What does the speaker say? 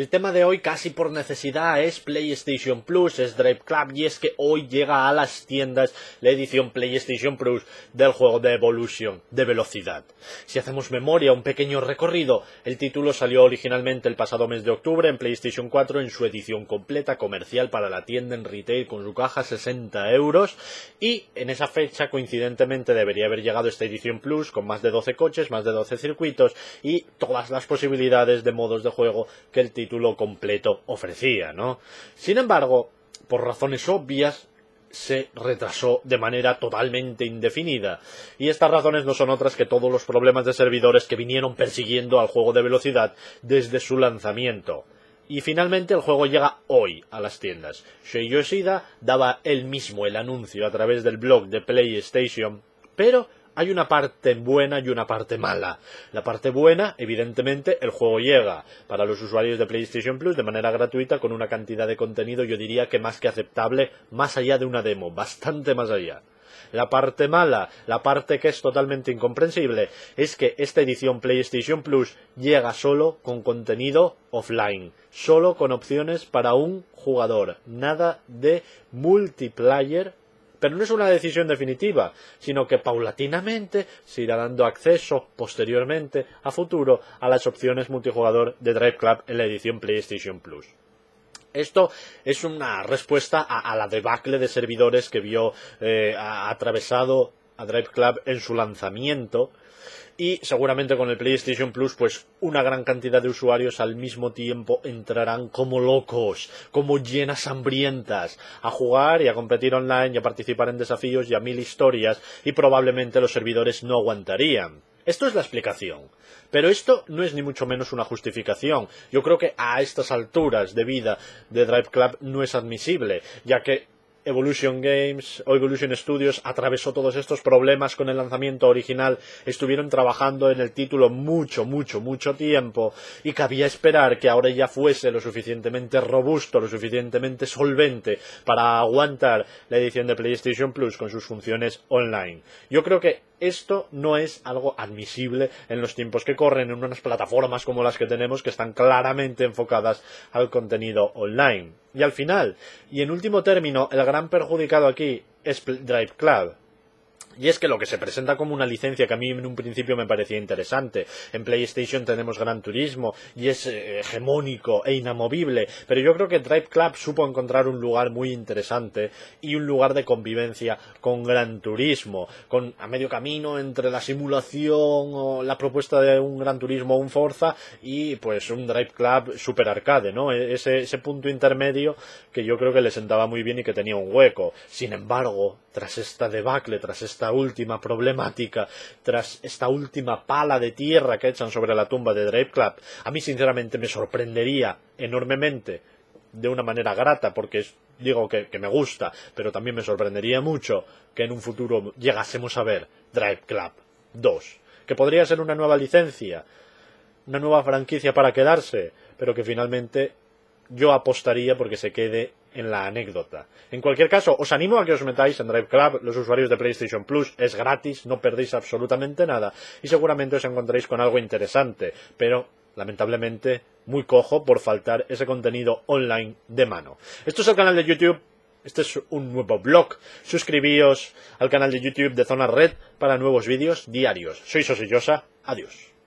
El tema de hoy casi por necesidad es PlayStation Plus, es Drive Club y es que hoy llega a las tiendas la edición PlayStation Plus del juego de evolución de velocidad. Si hacemos memoria, un pequeño recorrido, el título salió originalmente el pasado mes de octubre en PlayStation 4 en su edición completa comercial para la tienda en retail con su caja 60 euros y en esa fecha coincidentemente debería haber llegado esta edición Plus con más de 12 coches, más de 12 circuitos y todas las posibilidades de modos de juego que el título título completo ofrecía, ¿no? Sin embargo, por razones obvias, se retrasó de manera totalmente indefinida. Y estas razones no son otras que todos los problemas de servidores que vinieron persiguiendo al juego de velocidad desde su lanzamiento. Y finalmente el juego llega hoy a las tiendas. Shei Yoshida daba él mismo el anuncio a través del blog de PlayStation, pero hay una parte buena y una parte mala. La parte buena, evidentemente, el juego llega para los usuarios de PlayStation Plus de manera gratuita con una cantidad de contenido, yo diría que más que aceptable, más allá de una demo, bastante más allá. La parte mala, la parte que es totalmente incomprensible, es que esta edición PlayStation Plus llega solo con contenido offline, solo con opciones para un jugador, nada de multiplayer pero no es una decisión definitiva, sino que paulatinamente se irá dando acceso posteriormente a futuro a las opciones multijugador de Drive Club en la edición PlayStation Plus. Esto es una respuesta a, la debacle de servidores que vio eh, atravesado a Drive Club en su lanzamiento y seguramente con el PlayStation Plus pues una gran cantidad de usuarios al mismo tiempo entrarán como locos, como llenas hambrientas a jugar y a competir online y a participar en desafíos y a mil historias y probablemente los servidores no aguantarían. Esto es la explicación. Pero esto no es ni mucho menos una justificación. Yo creo que a estas alturas de vida de Drive Club no es admisible, ya que Evolution Games o Evolution Studios atravesó todos estos problemas con el lanzamiento original. Estuvieron trabajando en el título mucho, mucho, mucho tiempo y cabía esperar que ahora ya fuese lo suficientemente robusto, lo suficientemente solvente para aguantar la edición de PlayStation Plus con sus funciones online. Yo creo que esto no es algo admisible en los tiempos que corren, en unas plataformas como las que tenemos que están claramente enfocadas al contenido online. Y al final, y en último término, el gran perjudicado aquí es Drive Cloud. Y es que lo que se presenta como una licencia que a mí en un principio me parecía interesante. En PlayStation tenemos Gran Turismo y es eh, hegemónico e inamovible, pero yo creo que Drive Club supo encontrar un lugar muy interesante y un lugar de convivencia con Gran Turismo, con a medio camino entre la simulación o la propuesta de un Gran Turismo o un Forza y pues un Drive Club super arcade, ¿no? E-, ese, ese punto intermedio que yo creo que le sentaba muy bien y que tenía un hueco. Sin embargo, tras esta debacle, tras esta esta última problemática, tras esta última pala de tierra que echan sobre la tumba de Drive Club, a mí sinceramente me sorprendería enormemente de una manera grata, porque digo que, me gusta, pero también me sorprendería mucho que en un futuro llegásemos a ver Drive Club 2, que podría ser una nueva licencia, una nueva franquicia para quedarse, pero que finalmente yo apostaría porque se quede en la anécdota. En cualquier caso, os animo a que os metáis en Drive Club, los usuarios de PlayStation Plus, es gratis, no perdéis absolutamente nada y seguramente os encontraréis con algo interesante, pero lamentablemente muy cojo por faltar ese contenido online de mano. Esto es el canal de YouTube este es un nuevo blog. Suscribíos al canal de YouTube de Zona Red para nuevos vídeos diarios. Soy Sosillosa. Adiós.